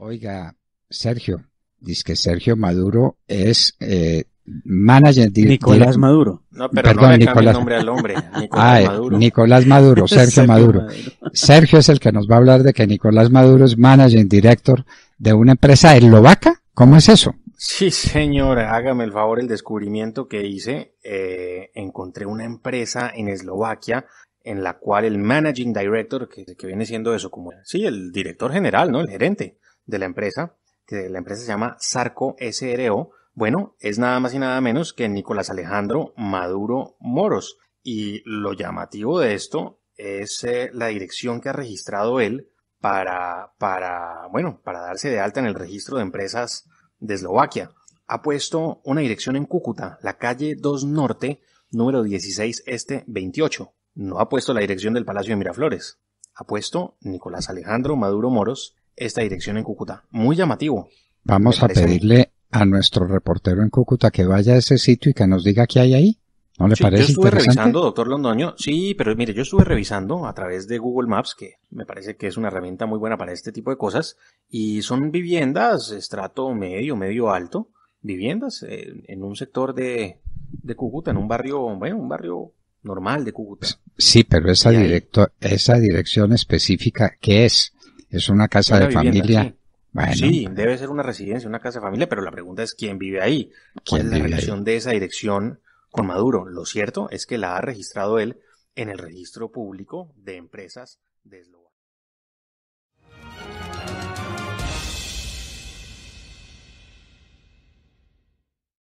Oiga, Sergio, dice que Sergio Maduro es eh, manager de Nicolás Maduro. No, pero no le Nicolás. el nombre al hombre. Nicolás Maduro. Nicolás Maduro, Sergio, Maduro. Sergio es el que nos va a hablar de que Nicolás Maduro es manager director de una empresa eslovaca. ¿Cómo es eso? Sí, señora, hágame el favor el descubrimiento que hice. Eh, encontré una empresa en Eslovaquia en la cual el managing director, que viene siendo eso, como sí, el director general, ¿no? El gerente, de la empresa, que la empresa se llama Sarco SRO, bueno, es nada más y nada menos que Nicolás Alejandro Maduro Moros. Y lo llamativo de esto es eh, la dirección que ha registrado él para, para, bueno, para darse de alta en el registro de empresas de Eslovaquia. Ha puesto una dirección en Cúcuta, la calle 2 Norte, número 16 Este 28. No ha puesto la dirección del Palacio de Miraflores. Ha puesto Nicolás Alejandro Maduro Moros esta dirección en Cúcuta. Muy llamativo. Vamos a pedirle a nuestro reportero en Cúcuta que vaya a ese sitio y que nos diga qué hay ahí. ¿No le parece Yo estuve revisando, doctor Londoño. Sí, pero mire, yo estuve revisando a través de Google Maps, que me parece que es una herramienta muy buena para este tipo de cosas. Y son viviendas, estrato medio, medio alto, viviendas eh, en un sector de, Cúcuta, en un barrio, bueno, un barrio normal de Cúcuta. Sí, pero esa, esa dirección específica, ¿qué es? Es una casa de familia. Sí. debe ser una residencia, una casa de familia, pero la pregunta es quién vive ahí. ¿Cuál es la relación de esa dirección con Maduro? Lo cierto es que la ha registrado él en el registro público de empresas de Eslovaquia.